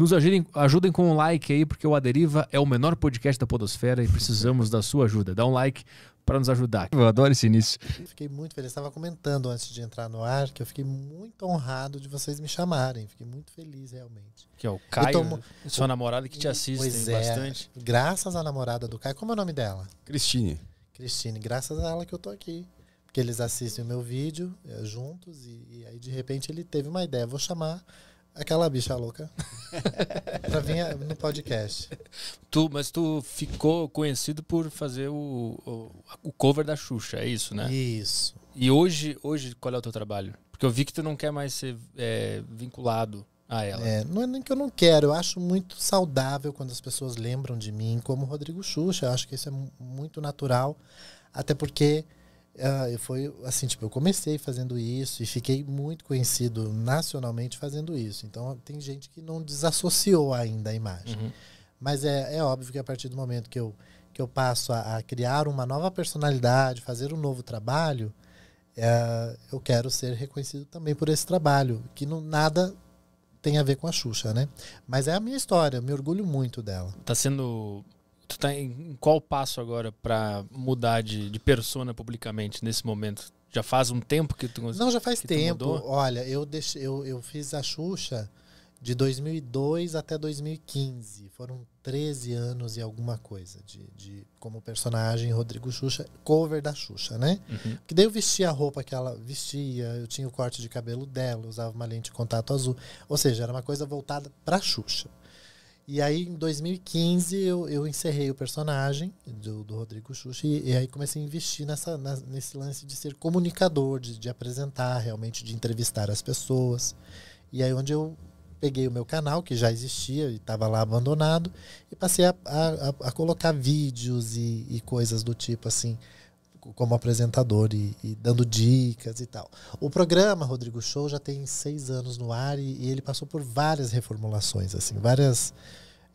Nos ajudem, ajudem com um like aí, porque o Aderiva é o menor podcast da Podosfera e precisamos da sua ajuda. Dá um like para nos ajudar. Eu adoro esse início. Fiquei muito feliz. Estava comentando antes de entrar no ar que eu fiquei muito honrado de vocês me chamarem. Fiquei muito feliz, realmente. Que é o Caio, tomo... sua namorada que te assiste é, bastante. Graças à namorada do Caio. Como é o nome dela? Cristine. Cristine, graças a ela que eu tô aqui. Porque eles assistem o meu vídeo é, juntos e, e aí de repente ele teve uma ideia. Vou chamar Aquela bicha louca. pra vir eh, no podcast. Tu, mas tu ficou conhecido por fazer o, o, o, cover da Xuxa, é isso, né? Isso. E hoje, hoje, qual é o teu trabalho? Porque eu vi que tu não quer mais ser é, vinculado a ela. É, não é nem que eu não quero, eu acho muito saudável quando as pessoas lembram de mim como Rodrigo Xuxa. Eu acho que isso é muito natural. Até porque Uh, ah, eu foi assim, tipo, eu comecei fazendo isso e fiquei muito conhecido nacionalmente fazendo isso. Então tem gente que não desassociou ainda a imagem. Uhum. Mas é, é óbvio que a partir do momento que eu, que eu passo a, a criar uma nova personalidade, fazer um novo trabalho, uh, eu quero ser reconhecido também por esse trabalho, que não nada tem a ver com a Xuxa, né? Mas é a minha história, eu me orgulho muito dela. Tá sendo tu tá em qual passo agora para mudar de, de persona publicamente nesse momento? Já faz um tempo que tu Não, já faz tempo. Olha, eu, deixei, eu, eu fiz a Xuxa de 2002 até 2015. Foram 13 anos e alguma coisa de, de como personagem Rodrigo Xuxa, cover da Xuxa, né? Uhum. Que daí eu vestia a roupa que ela vestia, eu tinha o corte de cabelo dela, usava uma lente de contato azul. Ou seja, era uma coisa voltada para Xuxa. E aí, em 2015, eu, eu encerrei o personagem do, do Rodrigo Xuxa e, e, aí comecei a investir nessa, na, nesse lance de ser comunicador, de, de apresentar realmente, de entrevistar as pessoas. E aí, onde eu peguei o meu canal, que já existia e estava lá abandonado, e passei a, a, a colocar vídeos e, e, coisas do tipo assim, como apresentador e, e, dando dicas e tal. O programa Rodrigo Show já tem seis anos no ar e, e ele passou por várias reformulações, assim, várias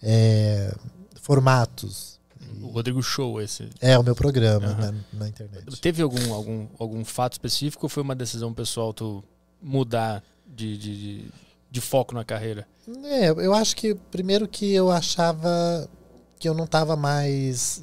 é, formatos. O Rodrigo Show, esse. É, o meu programa uhum. na, internet. Teve algum, algum, algum fato específico ou foi uma decisão pessoal tu mudar de, de, de, de foco na carreira? É, eu acho que, primeiro que eu achava que eu não estava mais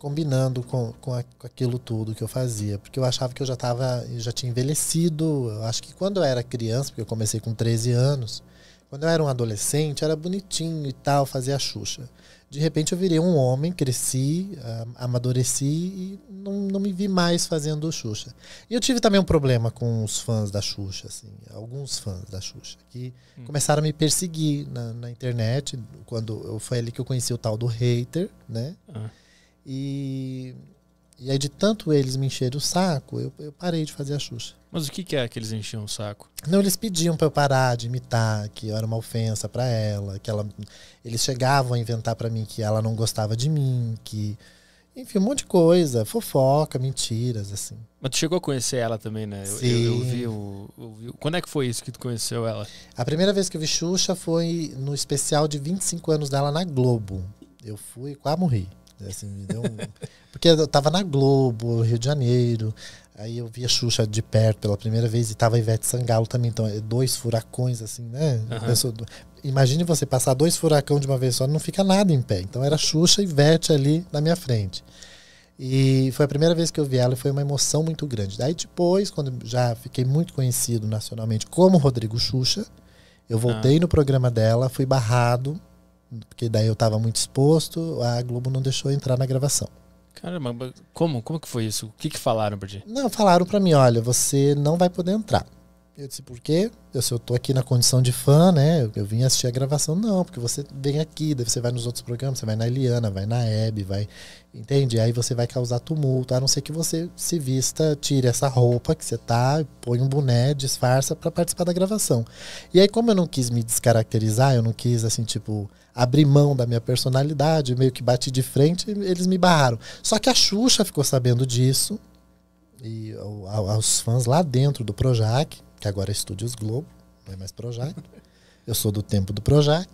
combinando com, com, a, com, aquilo tudo que eu fazia. Porque eu achava que eu já tava, eu já tinha envelhecido. Eu acho que quando eu era criança, porque eu comecei com 13 anos, quando eu era um adolescente, era bonitinho e tal, fazia a Xuxa. De repente eu virei um homem, cresci, ah, amadureci e não, não me vi mais fazendo Xuxa. E eu tive também um problema com os fãs da Xuxa, assim, alguns fãs da Xuxa, que hum. começaram a me perseguir na, na, internet, quando eu, foi ali que eu conheci o tal do hater, né? Ah. E, e aí, de tanto eles me encheram o saco, eu, eu parei de fazer a Xuxa. Mas o que, que é que eles enchiam o saco? Não, eles pediam para eu parar de imitar, que eu era uma ofensa para ela, que ela. Eles chegavam a inventar para mim que ela não gostava de mim, que. Enfim, um monte de coisa, fofoca, mentiras, assim. Mas tu chegou a conhecer ela também, né? Sim. Eu, eu, vi o, eu vi... Quando é que foi isso que tu conheceu ela? A primeira vez que eu vi Xuxa foi no especial de 25 anos dela na Globo. Eu fui e quase morri. Né, assim, me deu um... Porque eu tava na Globo, Rio de Janeiro, aí eu vi a Xuxa de perto pela primeira vez e tava a Ivete Sangalo também, então é, dois furacões, assim, né? Uhum. Imagine você passar dois furacões de uma vez só, não fica nada em pé. Então era Xuxa e Ivete ali na minha frente. E foi a primeira vez que eu vi ela e foi uma emoção muito grande. Daí depois, quando já fiquei muito conhecido nacionalmente como Rodrigo Xuxa, eu voltei ah. no programa dela, fui barrado porque daí eu estava muito exposto, a Globo não deixou entrar na gravação. Caramba, como? Como que foi isso? O que, que falaram pra ti? Não, falaram pra mim, olha, você não vai poder entrar. Eu disse, por quê? Eu se eu tô aqui na condição de fã, né? Eu, eu vim assistir a gravação. Não, porque você vem aqui, daí você vai nos outros programas, você vai na Eliana, vai na Hebe, vai. Entende? Aí você vai causar tumulto, a não ser que você se vista, tire essa roupa que você tá, põe um boné, disfarça para participar da gravação. E aí, como eu não quis me descaracterizar, eu não quis, assim, tipo, abrir mão da minha personalidade, meio que bati de frente, eles me barraram. Só que a Xuxa ficou sabendo disso, e aos fãs lá dentro do Projac que agora é Estúdios Globo, não é mais Projac. Eu sou do tempo do Projac.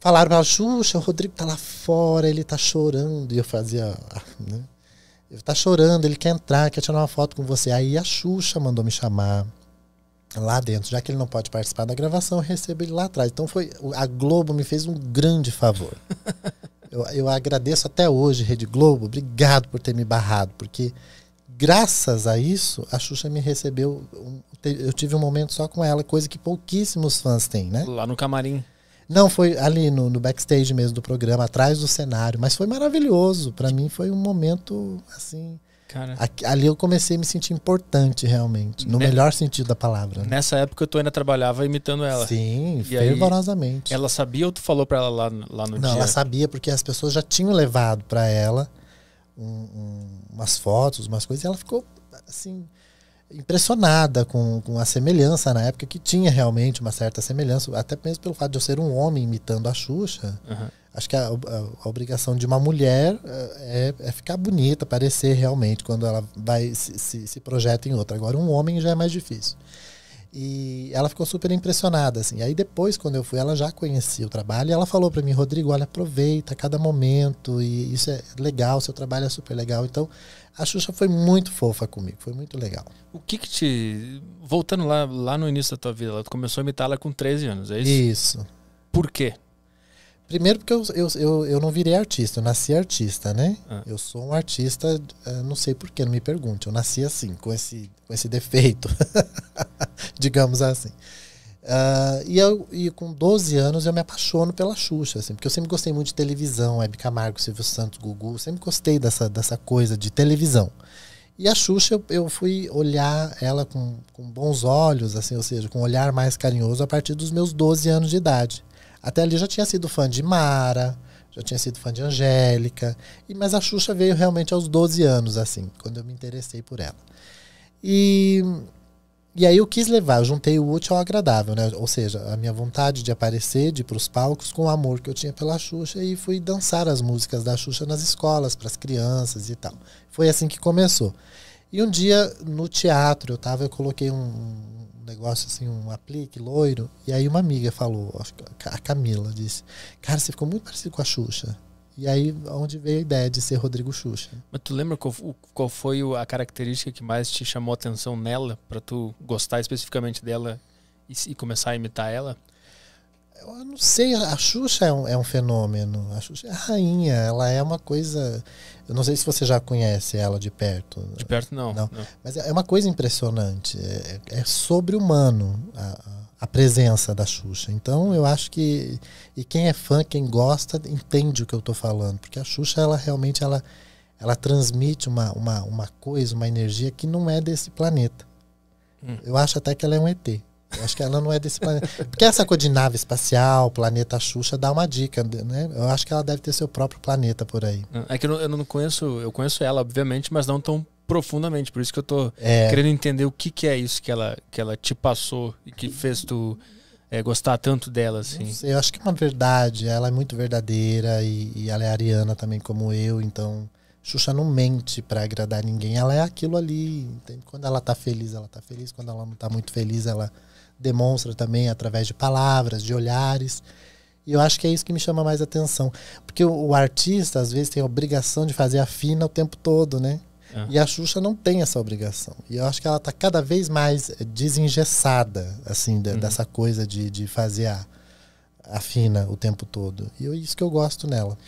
Falaram pra Xuxa, o Rodrigo tá lá fora, ele tá chorando. E eu fazia. Ah, né? Ele tá chorando, ele quer entrar, quer tirar uma foto com você. Aí a Xuxa mandou me chamar lá dentro, já que ele não pode participar da gravação, eu recebo ele lá atrás. Então foi. A Globo me fez um grande favor. Eu, eu agradeço até hoje, Rede Globo, obrigado por ter me barrado, porque graças a isso, a Xuxa me recebeu. eu tive um momento só com ela, coisa que pouquíssimos fãs têm, né? Lá no camarim. Não, foi ali no, no backstage mesmo do programa, atrás do cenário. Mas foi maravilhoso. para mim foi um momento, assim. Cara. ali eu comecei a me sentir importante, realmente. No ne melhor sentido da palavra. Né? Nessa época eu tô ainda trabalhava imitando ela. Sim, e fervorosamente. ela sabia ou tu falou pra ela lá, lá no Não, dia? Não, ela sabia porque as pessoas já tinham levado pra ela um, um, umas fotos, umas coisas, e ela ficou assim impressionada com, com a semelhança na época, que tinha realmente uma certa semelhança, até mesmo pelo fato de eu ser um homem imitando a Xuxa. Uhum. Acho que a, a, a, obrigação de uma mulher eh, é, é, ficar bonita, parecer realmente, quando ela vai se, se, se projeta em outra. Agora, um homem já é mais difícil. E ela ficou super impressionada, assim. Aí depois, quando eu fui, ela já conhecia o trabalho e ela falou para mim, Rodrigo, olha, aproveita cada momento e isso é legal, seu trabalho é super legal. Então, a Xuxa foi muito fofa comigo, foi muito legal. O que que te... Voltando lá, lá no início da tua vida, ela começou a imitá-la com 13 anos, é isso? Isso. Por quê? Primeiro porque eu, eu, eu, eu, não virei artista, eu nasci artista, né? Ah. Eu sou um artista, eh, não sei porquê, não me pergunte. Eu nasci assim, com esse, com esse defeito. digamos assim. Uh, e, eu, e com 12 anos eu me apaixono pela Xuxa, assim, porque eu sempre gostei muito de televisão, Hebe Camargo, Silvio Santos, Gugu, sempre gostei dessa, dessa coisa de televisão. E a Xuxa, eu, eu fui olhar ela com, com bons olhos, assim, ou seja, com um olhar mais carinhoso a partir dos meus 12 anos de idade. Até ali eu já tinha sido fã de Mara, já tinha sido fã de Angélica, e, mas a Xuxa veio realmente aos 12 anos, assim, quando eu me interessei por ela. E e aí eu quis levar, eu juntei o útil ao agradável, né? Ou seja, a minha vontade de aparecer, de ir para os palcos, com o amor que eu tinha pela Xuxa e fui dançar as músicas da Xuxa nas escolas, para as crianças e tal. Foi assim que começou. E um dia no teatro, eu tava, eu coloquei um negócio assim, um aplique loiro, e aí uma amiga falou, a Camila disse: "Cara, você ficou muito parecido com a Xuxa". E aí, onde veio a ideia de ser Rodrigo Xuxa. Mas tu lembra qual, qual foi a característica que mais te chamou a atenção nela, para tu gostar especificamente dela e, e começar a imitar ela? eu não sei, a Xuxa é um, é um fenômeno. A Xuxa é a rainha, ela é uma coisa. Eu não sei se você já conhece ela de perto. De perto, não. não. não. Mas é, é uma coisa impressionante. É, é, é sobre-humano a, a, presença da Xuxa. Então, eu acho que. E quem é fã, quem gosta, entende o que eu estou falando. Porque a Xuxa, ela realmente ela, ela transmite uma, uma, uma coisa, uma energia que não é desse planeta. Hum. Eu acho até que ela é um ET. Eu acho que ela não é desse planeta. Porque essa coisa de nave espacial, planeta Xuxa, dá uma dica, né? Eu acho que ela deve ter seu próprio planeta por aí. É que eu não, conheço, eu conheço ela, obviamente, mas não tão profundamente. Por isso que eu tô é. querendo entender o que, que é isso que ela, que ela te passou e que fez tu é, gostar tanto dela, assim. Sei, eu acho que é uma verdade. Ela é muito verdadeira e, e ela é ariana também, como eu, então Xuxa não mente para agradar ninguém. Ela é aquilo ali. Entende? Quando ela tá feliz, ela tá feliz. Quando ela não tá muito feliz, ela demonstra também através de palavras, de olhares. E eu acho que é isso que me chama mais atenção. Porque o, o artista, às vezes, tem a obrigação de fazer a fina o tempo todo, né? Ah. E a Xuxa não tem essa obrigação. E eu acho que ela está cada vez mais eh, desengessada, assim, de, uhum. dessa coisa de, de fazer a, a fina o tempo todo. E é isso que eu gosto nela.